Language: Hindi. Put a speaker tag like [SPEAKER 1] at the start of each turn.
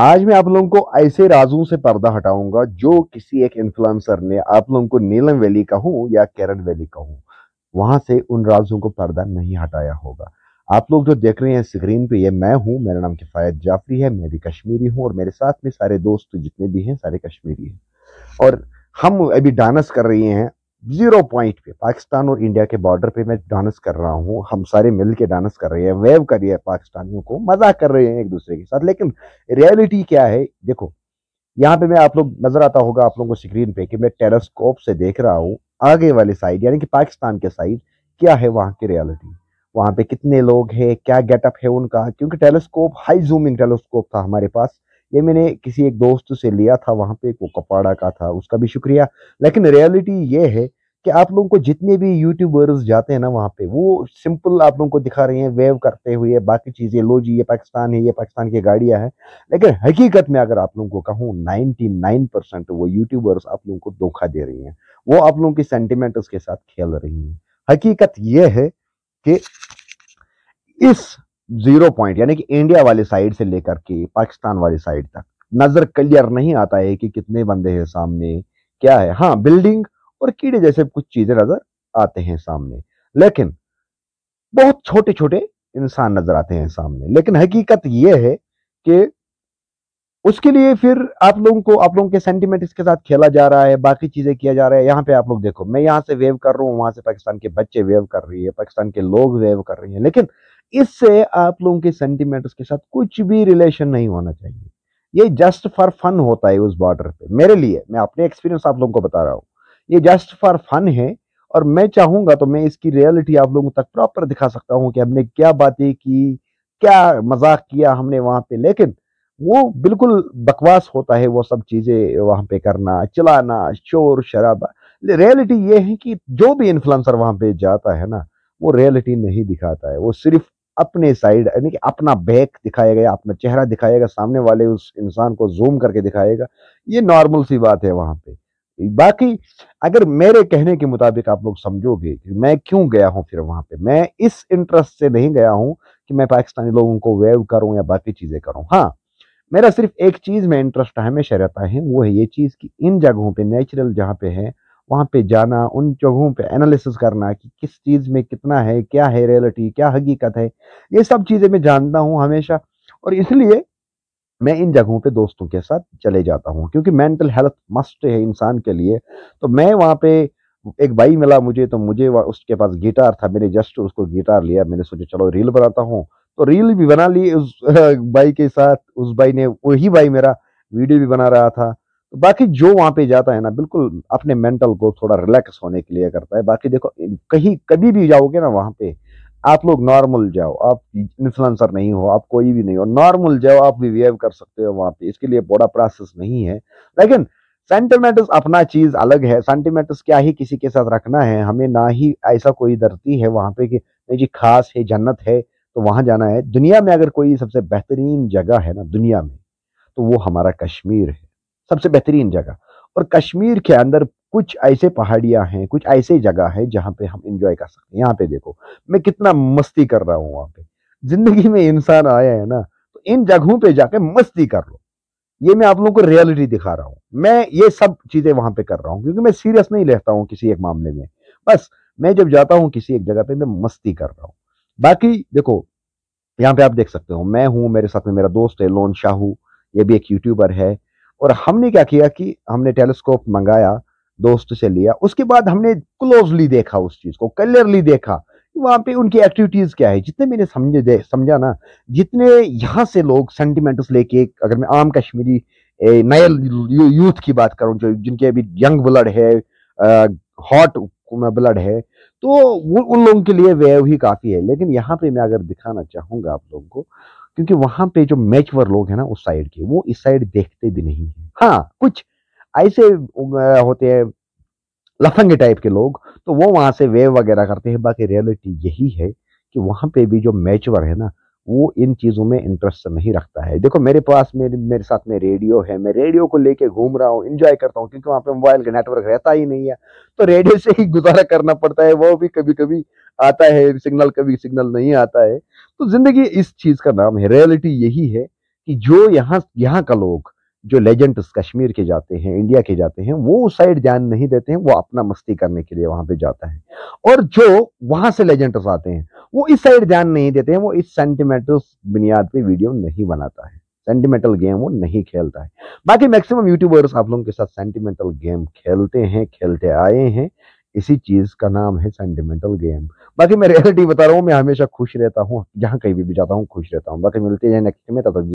[SPEAKER 1] आज मैं आप लोगों को ऐसे राजों से पर्दा हटाऊंगा जो किसी एक इन्फ्लुएंसर ने आप लोगों को नीलम वैली का या केरल वैली का वहां से उन राजों को पर्दा नहीं हटाया होगा आप लोग जो देख रहे हैं स्क्रीन पे ये मैं हूं मेरा नाम किफ़ायत जाफरी है मैं भी कश्मीरी हूँ और मेरे साथ में सारे दोस्त जितने भी हैं सारे कश्मीरी हैं और हम अभी डांस कर रहे हैं जीरो पॉइंट पे पाकिस्तान और इंडिया के बॉर्डर पे मैं डांस कर रहा हूँ हम सारे मिल के डांस कर रहे हैं वेव कर रहे हैं पाकिस्तानियों को मजाक कर रहे हैं एक दूसरे के साथ लेकिन रियलिटी क्या है देखो यहाँ पे मैं आप लोग नजर आता होगा आप लोगों को स्क्रीन पे कि मैं टेलीस्कोप से देख रहा हूँ आगे वाले साइड यानी कि पाकिस्तान के साइड क्या है वहाँ की रियलिटी वहाँ पे कितने लोग हैं क्या गेटअप है उनका क्योंकि टेलीस्कोप हाई जूमिंग टेलीस्कोप था हमारे पास ये मैंने किसी एक दोस्त से लिया था वहाँ पे वो कपाड़ा का था उसका भी शुक्रिया लेकिन रियलिटी ये है कि आप लोगों को जितने भी यूट्यूबर्स जाते हैं ना वहाँ पे वो सिंपल आप लोगों को दिखा रहे हैं वेव करते हुए बाकी चीज़ें लो जी ये पाकिस्तान है ये पाकिस्तान की गाड़ियाँ हैं लेकिन हकीकत में अगर आप लोगों को कहूँ नाइन परसेंट वो यूट्यूबर्स आप लोगों को धोखा दे रही हैं वो आप लोगों की सेंटिमेंट उसके साथ खेल रही हैं हकीकत यह है कि इस जीरो पॉइंट यानी कि इंडिया वाले साइड से लेकर के पाकिस्तान वाली साइड तक नज़र क्लियर नहीं आता है कि कितने बंदे हैं सामने क्या है हाँ बिल्डिंग और कीड़े जैसे कुछ चीजें नजर आते हैं सामने लेकिन बहुत छोटे छोटे इंसान नजर आते हैं सामने लेकिन हकीकत यह है कि उसके लिए फिर आप लोगों को आप लोगों के सेंटिमेंट इसके साथ खेला जा रहा है बाकी चीज़ें किया जा रहा है यहाँ पे आप लोग देखो मैं यहाँ से वेव कर रहा हूँ वहां से पाकिस्तान के बच्चे वेव कर रही है पाकिस्तान के लोग वेव कर रही हैं लेकिन इससे आप लोगों के सेंटिमेंट उसके साथ कुछ भी रिलेशन नहीं होना चाहिए ये जस्ट फॉर फन होता है उस बॉर्डर पे मेरे लिए मैं अपने एक्सपीरियंस आप लोगों को बता रहा हूँ ये जस्ट फॉर फन है और मैं चाहूंगा तो मैं इसकी रियलिटी आप लोगों तक प्रॉपर दिखा सकता हूँ कि हमने क्या बातें की क्या मजाक किया हमने वहां पे लेकिन वो बिल्कुल बकवास होता है वो सब चीज़ें वहां पे करना चलाना शोर शराबा रियलिटी ये है कि जो भी इन्फ्लुएंसर वहां पे जाता है ना वो रियलिटी नहीं दिखाता है वो सिर्फ अपने साइड यानी कि अपना बैक दिखाएगा या अपना चेहरा दिखाएगा सामने वाले उस इंसान को जूम करके दिखाएगा ये नॉर्मल सी बात है वहां पे बाकी अगर मेरे कहने के मुताबिक आप लोग समझोगे कि मैं क्यों गया हूं फिर वहां पे मैं इस इंटरेस्ट से नहीं गया हूं कि मैं पाकिस्तानी लोगों को वेव करूं या बाकी चीज़ें करूं हाँ मेरा सिर्फ एक चीज़ में इंटरेस्ट हमेशा रहता है वो है ये चीज़ कि इन जगहों पे नेचुरल जहाँ पे है वहाँ पे जाना उन जगहों पे एनालिसिस करना कि किस चीज़ में कितना है क्या है रियलिटी क्या हकीकत है ये सब चीज़ें मैं जानता हूँ हमेशा और इसलिए मैं इन जगहों पे दोस्तों के साथ चले जाता हूँ क्योंकि मेंटल हेल्थ मस्ट है इंसान के लिए तो मैं वहाँ पे एक भाई मिला मुझे तो मुझे उसके पास गिटार था मैंने जस्ट उसको गिटार लिया मैंने सोचा चलो रील बनाता हूँ तो रील भी बना ली उस भाई के साथ उस भाई ने वही भाई मेरा वीडियो भी बना रहा था तो बाकी जो वहाँ पे जाता है ना बिल्कुल अपने मेंटल को थोड़ा रिलैक्स होने के लिए करता है बाकी देखो कहीं कभी भी जाओगे ना वहाँ पे आप लोग नॉर्मल जाओ आप इन्फ्लुएंसर नहीं हो आप कोई भी नहीं हो नॉर्मल जाओ आप बिहेव कर सकते हो वहाँ पे इसके लिए बड़ा प्रोसेस नहीं है लेकिन सेंटीमेंटस अपना चीज अलग है सेंटीमेटर्स क्या ही किसी के साथ रखना है हमें ना ही ऐसा कोई धरती है वहां पे कि नहीं जी खास है जन्नत है तो वहां जाना है दुनिया में अगर कोई सबसे बेहतरीन जगह है ना दुनिया में तो वो हमारा कश्मीर है सबसे बेहतरीन जगह और कश्मीर के अंदर कुछ ऐसे पहाड़ियां हैं कुछ ऐसे जगह है जहां पे हम इंजॉय कर सकते हैं यहाँ पे देखो मैं कितना मस्ती कर रहा हूँ वहां पे जिंदगी में इंसान आया है ना तो इन जगहों पे जाके मस्ती कर लो ये मैं आप लोगों को रियलिटी दिखा रहा हूँ मैं ये सब चीज़ें वहां पे कर रहा हूँ क्योंकि मैं सीरियस नहीं लेता हूँ किसी एक मामले में बस मैं जब जाता हूँ किसी एक जगह पे मैं मस्ती कर रहा हूँ बाकी देखो यहाँ पे आप देख सकते हो मैं हूँ मेरे साथ में मेरा दोस्त है लोन शाहू ये भी एक यूट्यूबर है और हमने क्या किया कि हमने टेलीस्कोप मंगाया दोस्त से लिया उसके बाद हमने क्लोजली देखा उस चीज़ को क्लियरली देखा वहां पे उनकी एक्टिविटीज़ क्या है जितने मैंने समझे समझा ना जितने यहाँ से लोग सेंटिमेंट्स लेके अगर मैं आम कश्मीरी नए यूथ की बात करूँ जो जिनके अभी यंग ब्लड है हॉट ब्लड है तो वो उन लोगों के लिए वेव ही काफ़ी है लेकिन यहाँ पे मैं अगर दिखाना चाहूँगा आप लोगों को क्योंकि वहाँ पे जो मैचवर लोग हैं ना उस साइड के वो इस साइड देखते भी नहीं है हाँ कुछ ऐसे होते हैं लफंगे टाइप के लोग तो वो वहाँ से वेव वगैरह करते हैं बाकी रियलिटी यही है कि वहाँ पे भी जो मैचवर है ना वो इन चीज़ों में इंटरेस्ट नहीं रखता है देखो मेरे पास मेरे मेरे साथ में रेडियो है मैं रेडियो को लेके घूम रहा हूँ इंजॉय करता हूँ क्योंकि वहाँ पे मोबाइल का नेटवर्क रहता ही नहीं है तो रेडियो से ही गुजारा करना पड़ता है वो भी कभी कभी आता है सिग्नल कभी सिग्नल नहीं आता है तो ज़िंदगी इस चीज़ का नाम है रियलिटी यही है कि जो यहाँ यहाँ का लोग जो लेजेंड कश्मीर के जाते हैं इंडिया के जाते हैं वो उस साइड ध्यान नहीं देते हैं वो अपना मस्ती करने के लिए वहां पे जाता है और जो वहां से लेजेंड्स आते हैं वो इस साइड ध्यान नहीं देते हैं वो इस सेंटिमेंटल बुनियाद पे वीडियो नहीं बनाता है सेंटिमेंटल गेम वो नहीं खेलता है बाकी मैक्सिमम यूट्यूबर्स आप लोगों के साथ सेंटिमेंटल गेम खेलते हैं खेलते आए हैं इसी चीज़ का नाम है सेंटिमेंटल गेम बाकी मैं रियलिटी बता रहा हूँ मैं हमेशा खुश रहता हूँ जहाँ कहीं भी, भी जाता हूँ खुश रहता हूँ बाकी मिलते हैं नेक्स्ट में तब तक